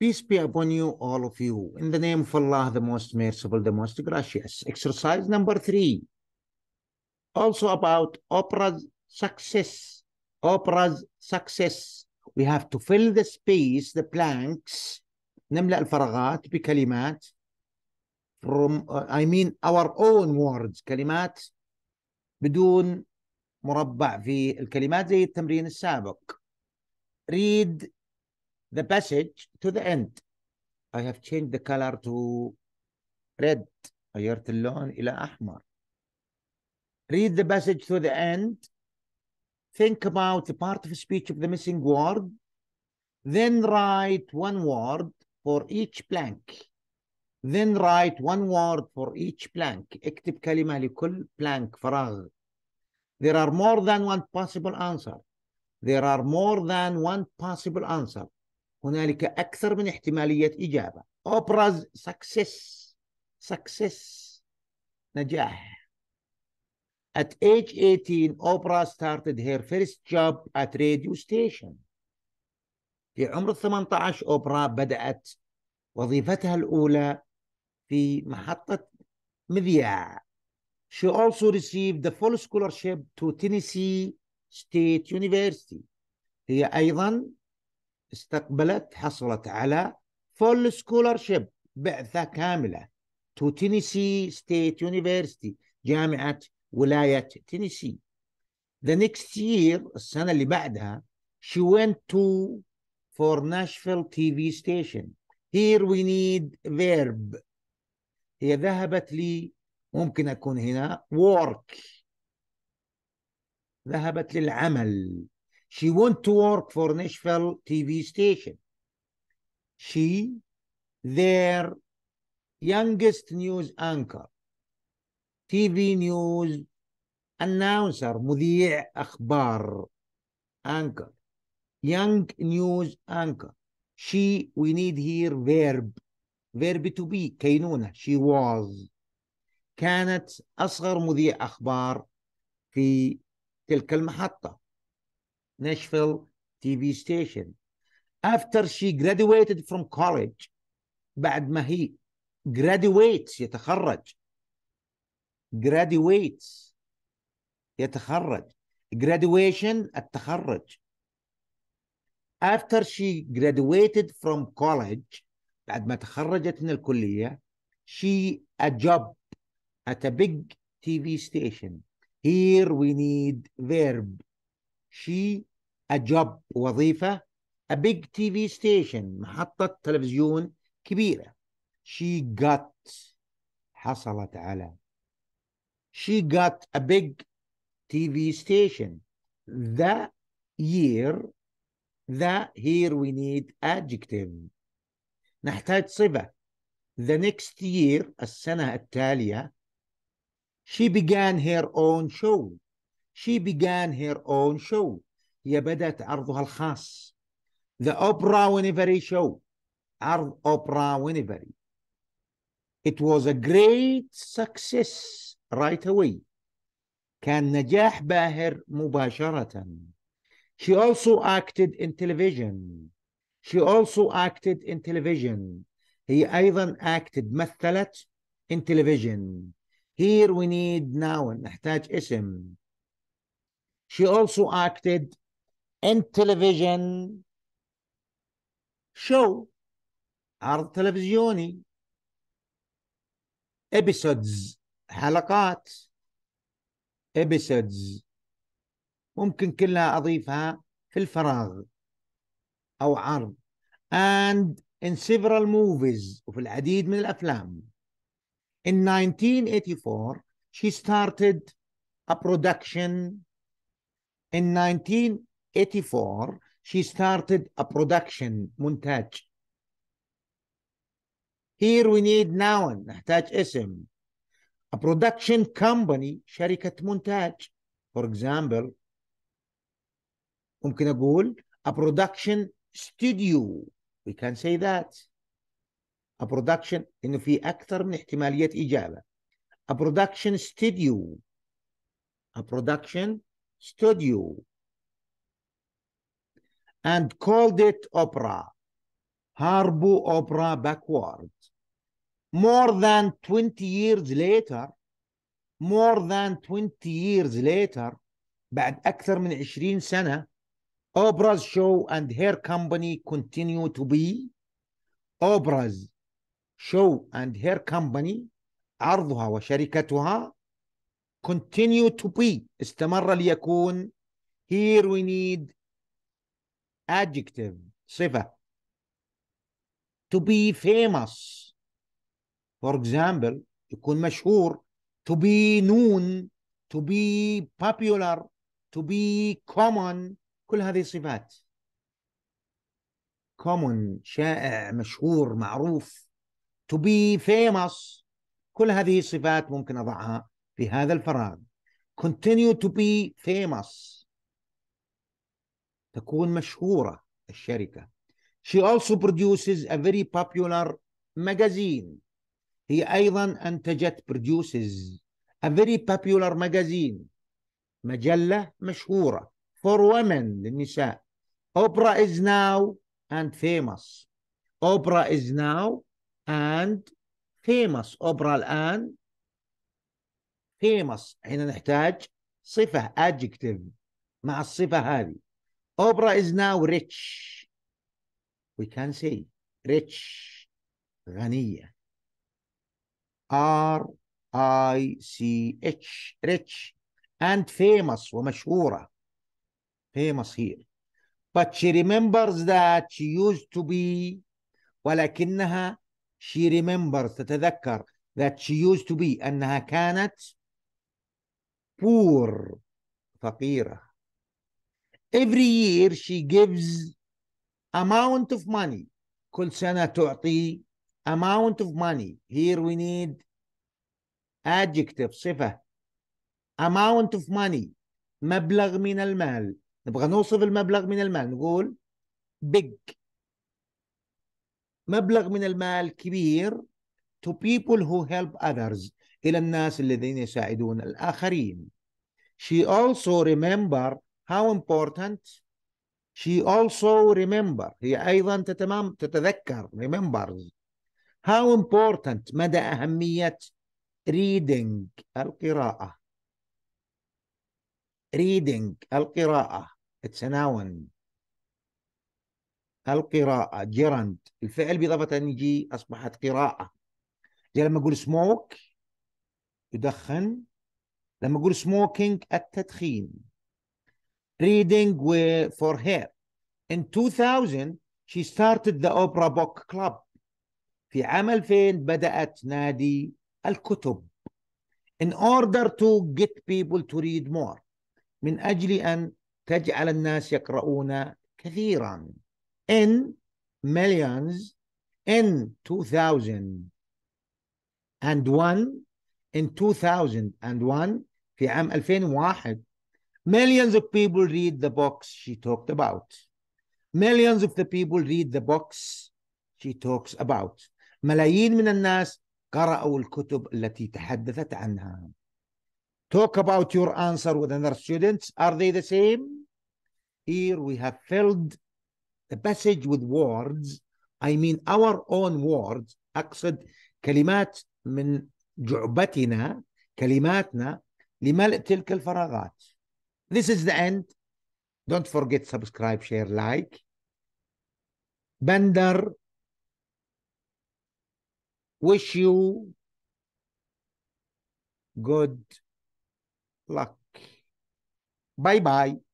Peace be upon you, all of you. In the name of Allah, the most merciful, the most gracious. Exercise number three. Also about opera's success. Opera's success. We have to fill the space, the blanks, نملأ الفراغات بكلمات from, uh, I mean our own words كلمات بدون مربع في الكلمات زي التمرين السابق read the passage to the end. I have changed the color to red. غيرت اللون إلى أحمر. Read the passage to the end. Think about the part of speech of the missing word. Then write one word for each blank. Then write one word for each blank. اكتب كلمة لكل blank فراغ. There are more than one possible answer. There are more than one possible answer. هنالك أكثر من احتمالية إجابة أوبراز success success نجاح At age 18 Oprah started her first job at radio station في عمر 18 أوبرا بدأت وظيفتها الأولى في محطة مذياع She also received the full scholarship to Tennessee State University هي أيضا استقبلت حصلت على فول سكولرشيب بعثة كاملة تو تينيسي ستيت يونيفرستي جامعة ولاية تينيسي The next year السنة اللي بعدها she went to for Nashville TV station here we need verb هي ذهبت لي ممكن أكون هنا work ذهبت للعمل She went to work for Nashville TV station. She, their youngest news anchor, TV news announcer, مذيع أخبار, anchor, young news anchor. She, we need here verb, verb to be, كينونة, she was. كانت أصغر مذيع أخبار في تلك المحطة. Nashville TV station. After she graduated from college, بعد ما هي graduates يتخرج graduates يتخرج graduation التخرج after she graduated from college بعد ما تخرجت من الكلية she a job at a big TV station here we need verb she a job وظيفة a big TV station محطة تلفزيون كبيرة she got حصلت على she got a big TV station the year the here we need adjective نحتاج صفة the next year السنة التالية she began her own show she began her own show هي بدأت عرضها الخاص The Oprah Winfrey Show عرض أوبرا وينيفري It was a great success right away كان نجاح باهر مباشرة She also acted in television She also acted in television هي أيضا acted مثلت in television Here we need noun نحتاج اسم She also acted ان television show عرض تلفزيوني episodes حلقات episodes ممكن كلها أضيفها في الفراغ أو عرض and in several movies وفي العديد من الأفلام in 1984 she started a production in 19 1984, she started a production montage. Here we need noun نحتاج اسم. A production company شركة مونتاج. For example ممكن أقول a production studio. We can say that. A production إنه في أكثر من احتمالية إجابة. A production studio. A production studio and called it opera, Harbu opera backward. More than 20 years later, more than 20 years later, بعد أكثر من 20 سنة, Oprah's show and her company continue to be Oprah's show and her company عرضها وشركتها continue to be استمر ليكون here we need adjective صفة to be famous for example يكون مشهور to be known to be popular to be common كل هذه صفات common شائع مشهور معروف to be famous كل هذه الصفات ممكن أضعها في هذا الفراغ continue to be famous تكون مشهورة الشركة She also produces a very popular magazine هي أيضا أنتجت produces a very popular magazine مجلة مشهورة for women للنساء Oprah is now and famous Oprah is now and famous Oprah الآن famous هنا نحتاج صفة adjective مع الصفة هذه Oprah is now rich. We can say rich, غنية. R I C H, rich and famous ومشهورة. Famous here. But she remembers that she used to be ولكنها she remembers تتذكر that she used to be أنها كانت poor فقيرة every year she gives amount of money كل سنة تعطي amount of money here we need adjective صفة amount of money مبلغ من المال نبغى نوصف المبلغ من المال نقول big مبلغ من المال كبير to people who help others إلى الناس الذين يساعدون الآخرين she also remember how important she also remember هي أيضا تتمام تتذكر remembers how important مدى أهمية reading القراءة reading القراءة it's a noun القراءة gerund الفعل بإضافة أن يجي أصبحت قراءة زي لما أقول smoke يدخن لما أقول smoking التدخين reading for her. In 2000 she started the Opera Book Club. في عام 2000 بدأت نادي الكتب. In order to get people to read more. من أجل أن تجعل الناس يقرؤون كثيرا. In millions in 2001 in 2001 في عام 2001 Millions of people read the books she talked about. Millions of the people read the books she talks about. ملايين من الناس قرأوا الكتب التي تحدثت عنها. Talk about your answer with another students. Are they the same? Here we have filled the passage with words. I mean our own words. أقصد كلمات من جعبتنا كلماتنا لملء تلك الفراغات. This is the end. Don't forget subscribe, share, like. Bender, wish you good luck. Bye-bye.